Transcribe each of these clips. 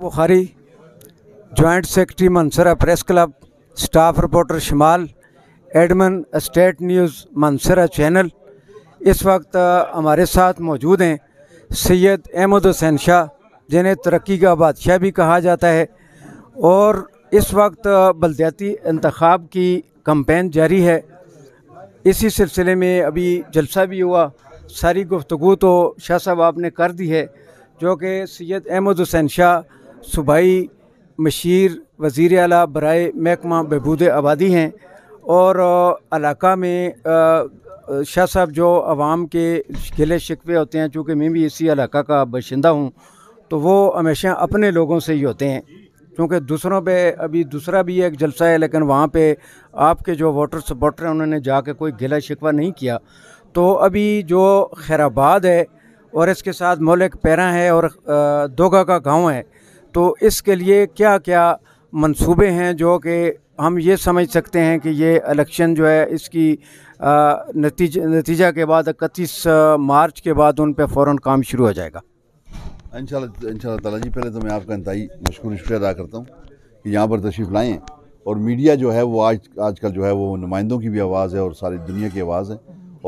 Bukhari joint secretary Mansehra press club staff reporter शमाल एडमन state news Mansehra channel इस वक्त हमारे साथ मौजूद हैं सैयद अहमद हुसैन शाह जिन्हें तरक्की का बादशाह भी कहा जाता है और इस वक्त बलदियाती इंतखब की कम्पेन जारी है इसी सिलसिले में अभी जलसा भी हुआ सारी गुफ्तु तो शाह साहब आपने कर दी है जो कि सैयद अहमद हुसैन शाह सूबाई मशीर वज़ी अला बरए महकमा बहबूद आबादी हैं और इलाका में शाह साहब जो आवाम के गिले शिकवे होते हैं चूँकि मैं भी इसी इलाका का बाशिंदा हूँ तो वो हमेशा अपने लोगों से ही होते हैं क्योंकि दूसरों पे अभी दूसरा भी एक जलसा है लेकिन वहाँ पे आपके जो वोटर सपोर्टर हैं उन्होंने जाके कोई गिला शिकवा नहीं किया तो अभी जो खैराबाद है और इसके साथ मौलिक पैरा है और दोगा का गांव है तो इसके लिए क्या क्या मंसूबे हैं जो कि हम ये समझ सकते हैं कि ये इलेक्शन जो है इसकी नतीज नतीजा के बाद इकतीस मार्च के बाद उन पर फ़ौर काम शुरू हो जाएगा इन तला जी पहले तो मैं आपका इंतई मशहूर शुक्रिया अदा करता हूँ कि यहाँ पर तशरीफ़ लाएँ और मीडिया जो है वो आज आजकल जो है वो नुमाइंदों की भी आवाज़ है और सारी दुनिया की आवाज़ है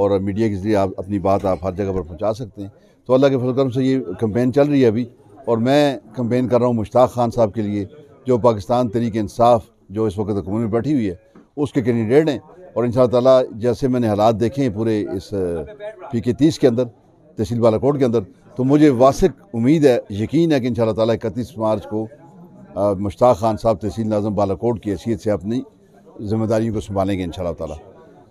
और मीडिया के ज़रिए आप अपनी बात आप हर जगह पर पहुँचा सकते हैं तो अल्लाह के फलक्रम से ये कम्पेन चल रही है अभी और मैं कंपेन कर रहा हूँ मुश्ताक खान साहब के लिए जो पाकिस्तान तरीक इंसाफ जो इस वक्त हुकूमत में बैठी हुई है उसके कैंडिडेट हैं और इन ताला जैसे मैंने हालात देखे हैं पूरे इस पी के तीस के अंदर तहसील बालाकोट के अंदर तो मुझे वासिक उम्मीद है यकीन है कि इन ताला इकतीस मार्च को मुश्ताक खान साहब तहसील नाजम बालाकोट की हैसीत से अपनी जिम्मेदारियों को संभालेंगे इन ताला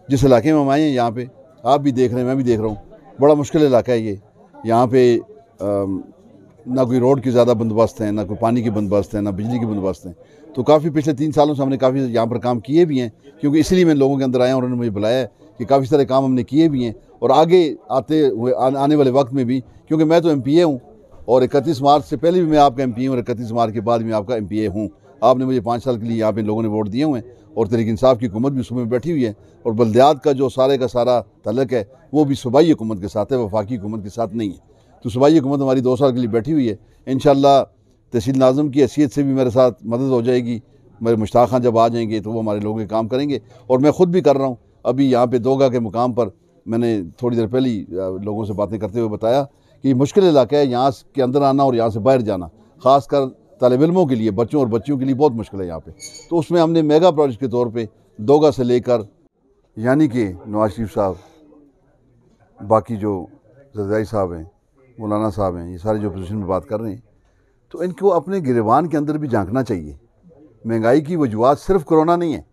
जिस इलाके में हम आए हैं यहाँ पर आप भी देख रहे हैं मैं भी देख रहा हूँ बड़ा मुश्किल इलाका है ये यहाँ पर ना कोई रोड की ज़्यादा बंदोबस्त है ना कोई पानी की बंदोबस्त है ना बिजली की बंदोबस्त है तो काफ़ी पिछले तीन सालों से हमने काफ़ी यहाँ पर काम किए भी हैं क्योंकि इसलिए मैं लोगों के अंदर आया और उन्होंने मुझे बुलाया कि काफ़ी सारे काम हमने किए भी हैं और आगे आते हुए आने वाले वक्त में भी क्योंकि मैं तो एम पी ए हूँ और इकतीस मार्च से पहले भी मैं आपका एम पी हूँ और इकतीस मार्च के बाद भी आपका एम पी ए हूँ आपने मुझे पाँच साल के लिए यहाँ पे लोगों ने वोट दिए हुए हैं और तरीक इंसाफ की हुकूमत भी सुबह में बैठी हुई है और बल्दियात का जो सारे का सारा तलक है वो भी सूबाई हुकूमत के साथ है वफाकी हुकूमत के साथ नहीं है तो सूबाई हुकूमत हमारी दो साल के लिए बैठी हुई है इन तहसील नाजम की हैसियत से भी मेरे साथ मदद हो जाएगी मेरे मुश्ताक खान जब आ जाएंगे तो वो हमारे लोगों के काम करेंगे और मैं ख़ुद भी कर रहा हूँ अभी यहाँ पे दोगा के मुकाम पर मैंने थोड़ी देर पहले लोगों से बातें करते हुए बताया कि मुश्किल इलाका है यहाँ के अंदर आना और यहाँ से बाहर जाना ख़ासकर तलब इलमों के लिए बच्चों और बच्चियों के लिए बहुत मुश्किल है यहाँ पर तो उसमें हमने मेगा प्रोजेक्ट के तौर पर दोगा से लेकर यानी कि नवाज शरीफ साहब बाकी जो जदाई साहब हैं मौलाना साहब हैं ये सारे जो अपोजिशन में बात कर रहे हैं तो इनको अपने गिरवान के अंदर भी झांकना चाहिए महंगाई की वजूहत सिर्फ कोरोना नहीं है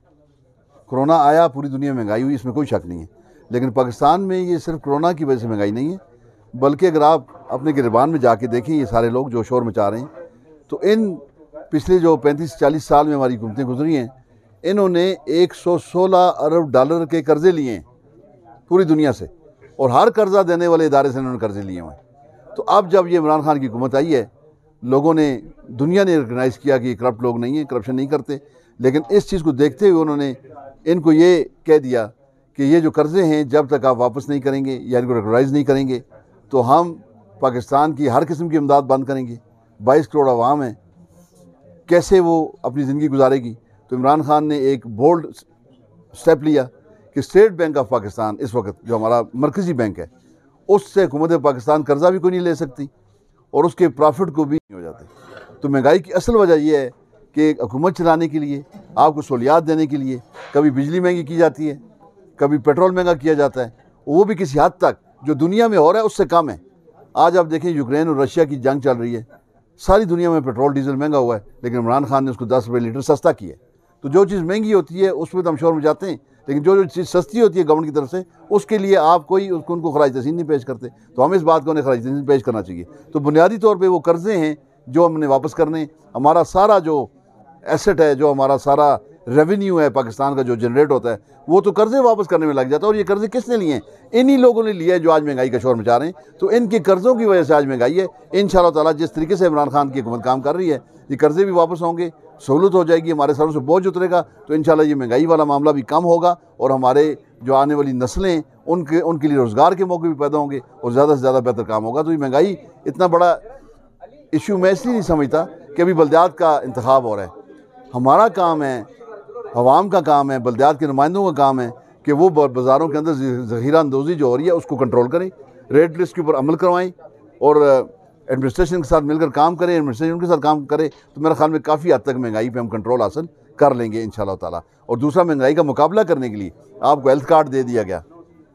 कोरोना आया पूरी दुनिया महंगाई हुई इसमें कोई शक नहीं है लेकिन पाकिस्तान में ये सिर्फ कोरोना की वजह से महंगाई नहीं है बल्कि अगर आप अपने गिरबान में जाके देखें ये सारे लोग जो शोर मचा रहे हैं तो इन पिछले जो 35-40 साल में हमारी हुकूमतें गुजरी हैं इन्होंने 116 अरब डॉलर के कर्ज़े लिए हैं पूरी दुनिया से और हर कर्ज़ा देने वाले इदारे से इन्होंने कर्ज़े लिए हुए हैं तो अब जब ये इमरान खान की हुकूमत आई है लोगों ने दुनिया ने रिकगनाइज़ किया कि करप्ट लोग नहीं हैं करप्शन नहीं करते लेकिन इस चीज़ को देखते हुए उन्होंने इनको ये कह दिया कि ये जो कर्ज़े हैं जब तक आप वापस नहीं करेंगे या इनको रिकगनाइज़ नहीं करेंगे तो हम पाकिस्तान की हर किस्म की इमदाद बंद करेंगे बाईस करोड़ अवाम हैं कैसे वो अपनी ज़िंदगी गुजारेगी तो इमरान खान ने एक बोल्ड स्टेप लिया कि स्टेट बैंक ऑफ पाकिस्तान इस वक्त जो हमारा मरकज़ी बैंक है उससे हुकूमत पाकिस्तान कर्जा भी कोई नहीं ले सकती और उसके प्रॉफिट को भी नहीं हो जाते तो महंगाई की असल वजह यह है कि हुकूमत चलाने के लिए आपको सहूलियात देने के लिए कभी बिजली महंगी की जाती है कभी पेट्रोल महंगा किया जाता है वो भी किसी हद तक जो दुनिया में हो रहा है उससे कम है आज आप देखें यूक्रेन और रशिया की जंग चल रही है सारी दुनिया में पेट्रोल डीजल महंगा हुआ है लेकिन इमरान खान ने उसको दस रुपये लीटर सस्ता किया है तो जो चीज़ महंगी होती है उसमें तो हम शोर में जाते हैं लेकिन जो जो चीज़ सस्ती होती है गवर्नमेंट की तरफ से उसके लिए आप कोई उसको उनको खराज तहसीन नहीं पेश करते तो हम इस बात को उन्हें खराज तहसीन पेश करना चाहिए तो बुनियादी तौर पर वो कर्ज़े हैं जो हमने वापस करने हमारा सारा जो एसेट है जो हमारा सारा रेवेन्यू है पाकिस्तान का जो जनरेट होता है वो तो कर्ज़े वापस करने में लग जाता है और ये कर्ज़े किसने लिए हैं इन्हीं लोगों ने लिए जो आज महंगाई का शोर मचा रहे हैं तो इनके कर्ज़ों की वजह से आज महंगाई है इन ताला जिस तरीके से इमरान खान की हुकूमत काम कर रही है ये कर्ज़े भी वापस होंगे सहूलत हो जाएगी हमारे सरों से बोझ उतरेगा तो इन ये महंगाई वाला मामला भी कम होगा और हमारे जो आने वाली नस्लें उनके उनके लिए रोज़गार के मौके भी पैदा होंगे और ज़्यादा से ज़्यादा बेहतर काम होगा तो ये महंगाई इतना बड़ा इशू मैं इसलिए नहीं समझता कि अभी बल्दियात का इंतखब हो रहा है हमारा काम है अवाम का काम है बलद्यात के नुमाइंदों का काम है कि वो बाज़ारों के अंदर जखीरा अंदोजी जो हो रही है उसको कंट्रोल करें रेड लिस्ट के ऊपर अमल करवाएँ और एडमिनिस्ट्रेशन uh, के साथ मिलकर काम करें एडमिनिस्ट्रेशन के साथ काम करें तो मेरे ख्याल में काफ़ी हद तक महंगाई पर हम कंट्रोल हासिल कर लेंगे इन ताला और दूसरा महंगाई का मुकाबला करने के लिए आपको हेल्थ कार्ड दे दिया गया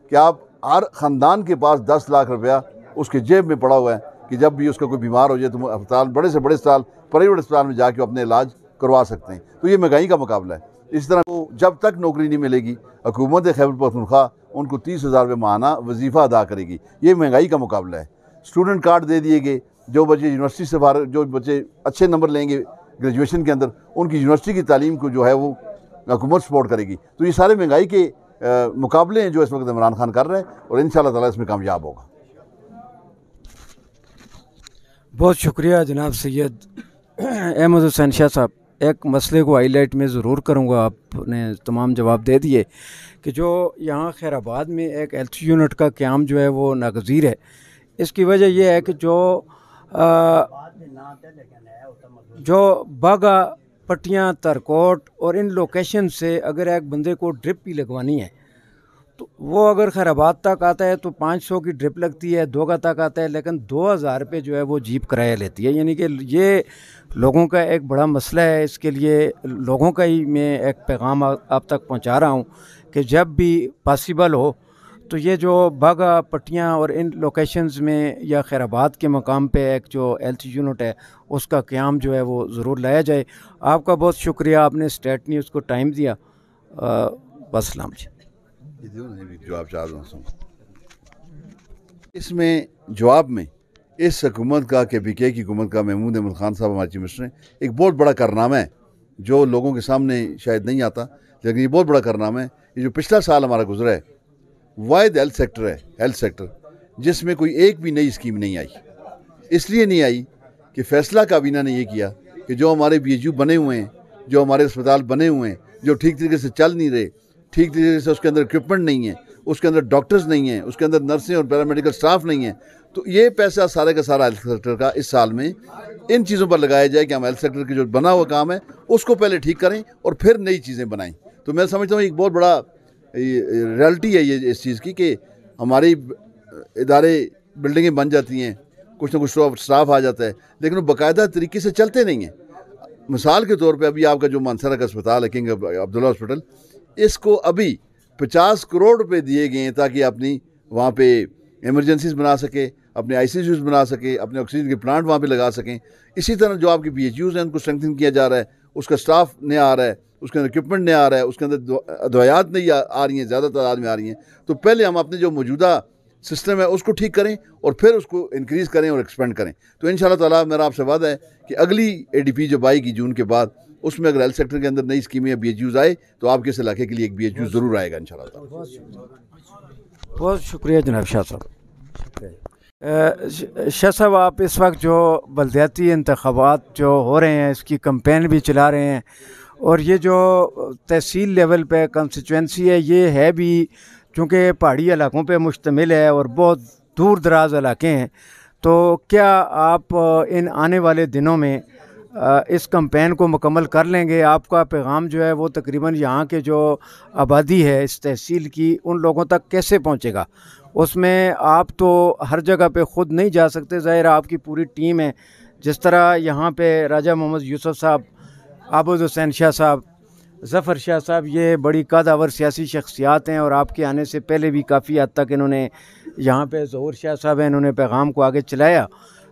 कि आप हर ख़ानदान के पास दस लाख रुपया उसके जेब में पड़ा हुआ है कि जब भी उसका कोई बीमार हो जाए तो अस्पताल बड़े से बड़े अस्पताल प्राइवेट अस्पताल में जाके अपने इलाज करवा सकते हैं तो ये महंगाई का मुकाबला है इस तरह को जब तक नौकरी नहीं मिलेगी हुकूमत खैबर पखनखा उनको तीस हज़ार रुपये माना वजीफ़ा अदा करेगी ये महंगाई का मुकाबला है स्टूडेंट कार्ड दे दिए गए जो बच्चे यूनिवर्सिटी से बाहर जो बच्चे अच्छे नंबर लेंगे ग्रेजुएशन के अंदर उनकी यूनिवर्सिटी की तालीम को जो है वो हकूमत सपोर्ट करेगी तो ये सारे महंगाई के आ, मुकाबले हैं जो इस वक्त इमरान खान कर रहे हैं और इन ताला इसमें कामयाब होगा बहुत शुक्रिया जनाब सैद अहमद हुसैन शाह साहब एक मसले को हाईलाइट में ज़रूर करूँगा आपने तमाम जवाब दे दिए कि जो यहाँ खैराबाद में एक हेल्थ यूनिट का क्याम जो है वो नागजीर है इसकी वजह यह है कि जो आ, जो बागा पटियाँ तरकोट और इन लोकेशन से अगर एक बंदे को ड्रिप भी लगवानी है तो वो अगर खैराबाद तक आता है तो 500 की ड्रिप लगती है दोगा तक आता है लेकिन 2000 रुपये जो है वो जीप कराया लेती है यानी कि ये लोगों का एक बड़ा मसला है इसके लिए लोगों का ही मैं एक पैगाम आप तक पहुंचा रहा हूं कि जब भी पॉसिबल हो तो ये जो बागा पट्टियाँ और इन लोकेशंस में या खैराबाद के मकाम पे एक जो हेल्थ यूनिट है उसका क्याम जो है वो ज़रूर लाया जाए आपका बहुत शुक्रिया आपने स्टेट न्यूज़ को टाइम दिया बस सलाम जी जवाब चाह रहा हूँ इसमें जवाब में इस हकूमत का के पी के की हुकूमत का महमूद अहमद खान साहब हमारे चीफ मिनिस्टर हैं एक बहुत बड़ा कारनामा है जो लोगों के सामने शायद नहीं आता लेकिन ये बहुत बड़ा कारनामा है ये जो पिछला साल हमारा गुजरा है वाइद हेल्थ सेक्टर है हेल्थ सेक्टर जिसमें कोई एक भी नई स्कीम नहीं आई इसलिए नहीं आई कि फैसला काबीना ने ये किया कि जो हमारे बी बने हुए हैं जो हमारे अस्पताल बने हुए हैं जो ठीक तरीके से चल नहीं रहे ठीक तरीके से उसके अंदर इक्विपमेंट नहीं है उसके अंदर डॉक्टर्स नहीं हैं उसके अंदर नर्सें और पैरामेडिकल स्टाफ नहीं है तो ये पैसा सारे का सारा हेल्थ सेक्टर का इस साल में इन चीज़ों पर लगाया जाए कि हम हेल्थ सेक्टर की जो बना हुआ काम है उसको पहले ठीक करें और फिर नई चीज़ें बनाएं तो मैं समझता हूँ एक बहुत बड़ा रियलिटी है ये इस चीज़ की कि हमारी इदारे बिल्डिंगें बन जाती हैं कुछ ना कुछ स्टाफ तो आ जाता है लेकिन वो बाकायदा तरीके से चलते नहीं हैं मिसाल के तौर पर अभी आपका जो मानसरा का अस्पताल है किंग अब्दुल्ला हॉस्पिटल इसको अभी पचास करोड़ रुपये दिए गए हैं ताकि अपनी वहाँ पे एमरजेंसीज बना सके अपने आई बना सके अपने ऑक्सीजन के प्लांट वहाँ पे लगा सकें इसी तरह जो आपके पी एच यूज़ हैं उनको स्ट्रेंथन किया जा रहा है उसका स्टाफ नया आ रहा है उसके अंदर इक्विपमेंट नहीं आ रहा है उसके अंदर अद्वयात नहीं आ, आ रही हैं ज़्यादा तादाद में आ रही हैं तो पहले हम अपने जो मौजूदा सिस्टम है उसको ठीक करें और फिर उसको इंक्रीज़ करें और एक्सपेंड करें तो इन तला मेरा आपसे वादा है कि अगली ए जो आएगी जून के बाद उसमें अगर हेल्थ सेक्टर के अंदर नई स्कीमें बी एच आए तो आपके इस इलाके के लिए एक बी एच ज़रूर आएगा इन बहुत शुक्रिया जनाब शाह साहब शाह साहब आप इस वक्त जो बलदियाती इंतबात जो हो रहे हैं इसकी कंपेन भी चला रहे हैं और ये जो तहसील लेवल पे कंस्टिट्यूंसी है ये है भी चूँकि पहाड़ी इलाकों पे मुश्तमिल है और बहुत दूर दराज इलाके हैं तो क्या आप इन आने वाले दिनों में इस कम्पेन को मुकम्मल कर लेंगे आपका पैगाम जो है वो तकरीबन यहाँ के जो आबादी है इस तहसील की उन लोगों तक कैसे पहुँचेगा उसमें आप तो हर जगह पे ख़ुद नहीं जा सकते ज़ाहिर आपकी पूरी टीम है जिस तरह यहाँ पे राजा मोहम्मद यूसुफ साहब आबुद हुसैन शाह साहब ज़फ़र शाह साहब ये बड़ी कदावर सियासी शख्सियात हैं और आपके आने से पहले भी काफ़ी हद तक इन्होंने यहाँ पे ज़हूर शाह साहब हैं इन्होंने पैगाम को आगे चलाया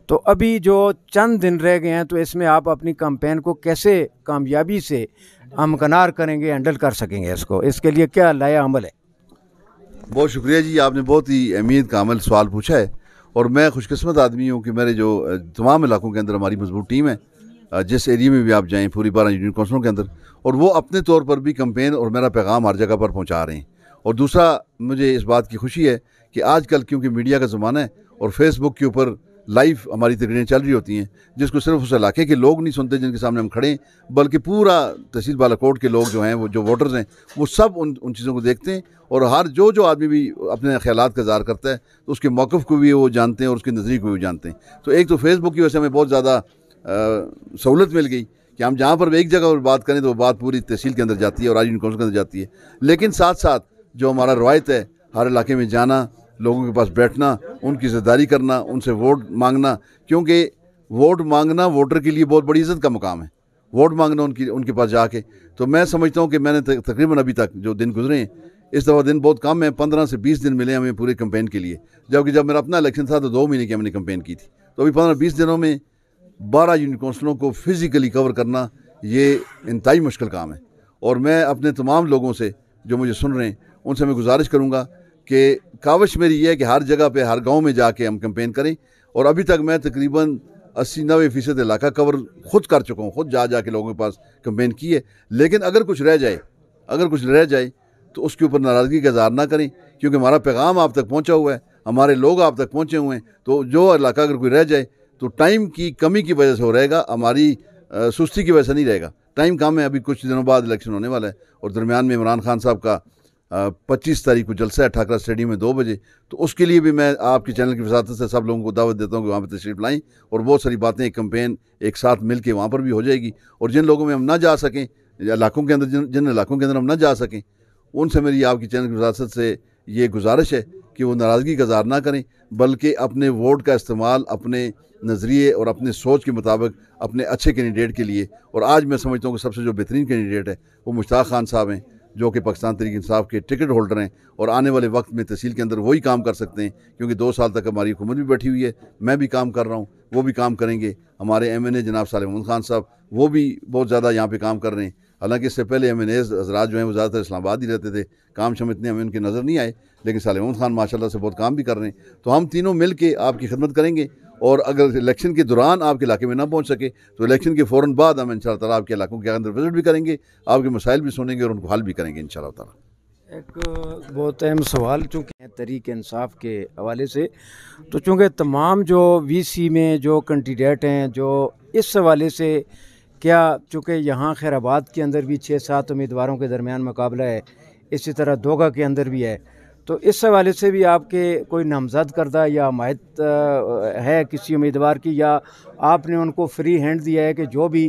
तो अभी जो चंद दिन रह गए हैं तो इसमें आप अपनी कंपेन को कैसे कामयाबी से हमकनार करेंगे हैंडल कर सकेंगे इसको इसके लिए क्या लाया अमल है बहुत शुक्रिया जी आपने बहुत ही अहमियत का अमल सवाल पूछा है और मैं खुशकस्मत आदमी हूँ कि मेरे जो तमाम इलाकों के अंदर हमारी मजबूत टीम है जिस एरिए में भी आप जाएँ पूरी बारह यूनियन काउंसिलों के अंदर और वो अपने तौर पर भी कंपेन और मेरा पैगाम हर जगह पर पहुँचा रहे हैं और दूसरा मुझे इस बात की खुशी है कि आजकल क्योंकि मीडिया का ज़माना है और फेसबुक के ऊपर लाइव हमारी तकरीरें चल रही होती हैं जिसको सिर्फ उस इलाके के लोग नहीं सुनते जिनके सामने हम खड़े हैं बल्कि पूरा तहसील बालाकोट के लोग जो हैं वो जो वोटर्स हैं वो सब उन उन चीज़ों को देखते हैं और हर जो जो आदमी भी अपने ख्याल का इजहार करता है तो उसके मौक़ को भी वो जानते हैं और उसके नज़रिए को भी जानते हैं तो एक तो फेसबुक की वजह से हमें बहुत ज़्यादा सहूलत मिल गई कि हम जहाँ पर एक जगह पर बात करें तो वो बात पूरी तहसील के अंदर जाती है और आज यूनिकॉन्स के अंदर जाती है लेकिन साथ साथ जो हमारा रवायत है हर इलाके में जाना लोगों के पास बैठना उनकी जिदारी करना उनसे वोट मांगना क्योंकि वोट मांगना वोटर के लिए बहुत बड़ी इज्जत का मुकाम है वोट मांगना उनकी उनके पास जाके तो मैं समझता हूँ कि मैंने तकरीबन अभी तक जो दिन गुजरे हैं इस दफ़ा दिन बहुत कम है पंद्रह से बीस दिन मिले हमें पूरे कंपेन के लिए जबकि जब मेरा अपना इलेक्शन था तो दो महीने की हमने कंपेन की थी तो अभी पंद्रह बीस दिनों में बारह यूनियन कौंसलों को फिज़िकली कवर करना ये इंतई मुश्किल काम है और मैं अपने तमाम लोगों से जो मुझे सुन रहे हैं उनसे मैं गुजारिश करूँगा कि कावश मेरी ये है कि हर जगह पे हर गांव में जाके हम कैंपेन करें और अभी तक मैं तकरीबन अस्सी नबे फ़ीसद इलाका कवर खुद कर चुका हूँ खुद जा जा के लोगों के पास कंपेन की है लेकिन अगर कुछ रह जाए अगर कुछ रह जाए तो उसके ऊपर नाराज़गी का इजहार ना करें क्योंकि हमारा पैगाम आप तक पहुँचा हुआ है हमारे लोग आप तक पहुँचे हुए हैं तो जो इलाका अगर कोई रह जाए तो टाइम की कमी की वजह से हो रहेगा हमारी सुस्ती की वजह से नहीं रहेगा टाइम कम है अभी कुछ दिनों बाद इलेक्शन होने वाला है और दरमियान में इमरान खान साहब का पच्चीस तारीख को जलसा है ठाकरा स्टेडियम में दो बजे तो उसके लिए भी मैं आपके चैनल की वजात से सब लोगों को दावत देता हूँ कि वहाँ पर तशरीफ़ लाएँ और बहुत सारी बातें एक कम्पेन एक साथ मिल के वहाँ पर भी हो जाएगी और जिन लोगों में हम ना जा सकें इलाकों के अंदर जिन जिन इलाकों के अंदर हम ना जा सकें उनसे मेरी आपकी चैनल की वजात से ये गुजारिश है कि वो नाराज़गी का ज़ार ना करें बल्कि अपने वोट का इस्तेमाल अपने नज़रिए और अपने सोच के मुताबिक अपने अच्छे कैंडिडेट के लिए और आज मैं समझता हूँ कि सबसे जो बेहतरीन कैंडिडेट है वो मुश्ताक खान साहब हैं जो कि पाकिस्तान तरीक इंसाफ के टिकट होल्डर हैं और आने वाले वक्त में तहसील के अंदर वही काम कर सकते हैं क्योंकि दो साल तक हमारी हुकूमत भी बैठी हुई है मैं भी काम कर रहा हूँ वो भी काम करेंगे हमारे एम एन ए जनाब साल मोहम्मद खान साहब वो भी बहुत ज़्यादा यहाँ पर काम कर रहे हैं हालांकि इससे पहले एम एन एज जो हैं वो ज़्यादातर इस्लामाबाद ही रहते थे काम शाम इतने हमें उनके नज़र नहीं आए लेकिन साल मोहम्मद खान माशाला से बहुत काम भी कर रहे हैं तो हम तीनों मिल के आपकी खिदमत करेंगे और अगर इलेक्शन के दौरान आपके इलाके में ना पहुँच सके तो इलेक्शन के फ़ौर बाद हम इन शाला आपके इलाकों के अंदर विजिट भी करेंगे आपके मसाइल भी सुनेंगे और उनको हल भी करेंगे इन ताला एक बहुत अहम सवाल चूँकि तरीक इंसाफ के हवाले से तो चूँकि तमाम जो सी में जो कैंडिडेट हैं जो इस हवाले से क्या चूँकि यहाँ खैराबाद के अंदर भी छः सात उम्मीदवारों के दरमियान मुकाबला है इसी तरह दोगा के अंदर भी है तो इस हवाले से भी आपके कोई नामजद करदा या हमायत है किसी उम्मीदवार की या आपने उनको फ्री हैंड दिया है कि जो भी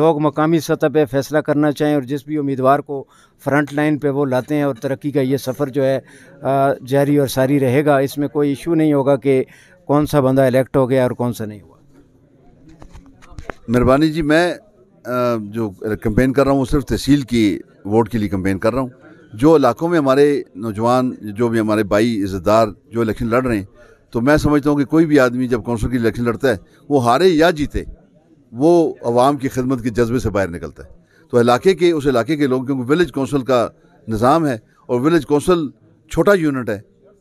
लोग मकामी सतह पे फैसला करना चाहें और जिस भी उम्मीदवार को फ्रंट लाइन पे वो लाते हैं और तरक्की का ये सफ़र जो है जारी और सारी रहेगा इसमें कोई इशू नहीं होगा कि कौन सा बंदा इलेक्ट हो गया और कौन सा नहीं हुआ मेहरबानी जी मैं जो कम्पेन कर रहा हूँ वो सिर्फ तहसील की वोट के लिए कम्पेन कर रहा हूँ जो इलाकों में हमारे नौजवान जो भी हमारे भाई इज्जतदार जो इलेक्शन लड़ रहे हैं तो मैं समझता हूँ कि कोई भी आदमी जब कौंसिल की इलेक्शन लड़ता है वो हारे या जीते वो आवाम की खिदमत के जज्बे से बाहर निकलता है तो इलाके के उस इलाके के लोग क्योंकि विलेज कौंसिल का निज़ाम है और विलेज कौंसिल छोटा यूनिट है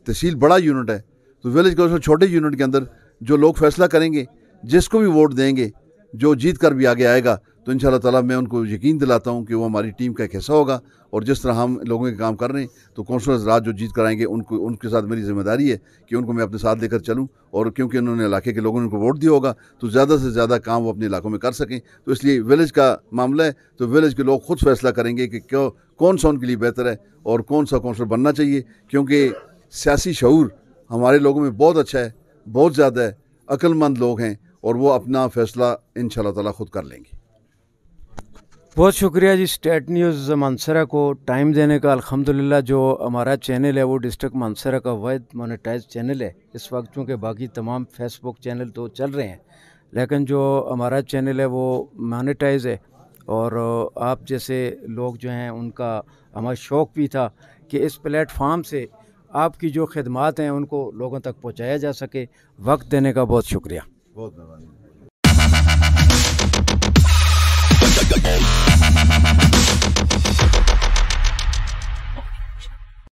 तहसील बड़ा यूनिट है तो विलेज कौंसिल छोटे यूनिट के अंदर जो लोग फैसला करेंगे जिसको भी वोट देंगे जो जीत कर भी आगे आएगा तो इन ताला मैं उनको यकीन दिलाता हूँ कि वो हमारी टीम का एक हिस्सा होगा और जिस तरह हम लोगों के काम कर रहे हैं तो कौंसलर्स रात जो जीत कराएंगे उनको उनके साथ मेरी जिम्मेदारी है कि उनको मैं अपने साथ लेकर चलूँ और क्योंकि उन्होंने इलाके के लोगों ने उनको वोट दिया होगा तो ज़्यादा से ज़्यादा काम वो अपने इलाकों में कर सकें तो इसलिए विलेज का मामला है तो विलेज के लोग खुद फैसला करेंगे कि क्यों कौन सा उनके लिए बेहतर है और कौन सा कौंसलर बनना चाहिए क्योंकि सियासी शूर हमारे लोगों में बहुत अच्छा है बहुत ज़्यादा है अक्लमंद लोग हैं और वो अपना फ़ैसला इन ताला ख़ुद कर लेंगे बहुत शुक्रिया जी स्टेट न्यूज़ मानसरा को टाइम देने का अल्हम्दुलिल्लाह जो हमारा चैनल है वो डिस्ट्रिक्ट मानसरा का वैध मोनेटाइज चैनल है इस वक्त चूँकि बाकी तमाम फेसबुक चैनल तो चल रहे हैं लेकिन जो हमारा चैनल है वो मोनेटाइज है और आप जैसे लोग जो हैं उनका हमारा शौक़ भी था कि इस प्लेटफार्म से आपकी जो खदमात हैं उनको लोगों तक पहुँचाया जा सके वक्त देने का बहुत शुक्रिया Водного.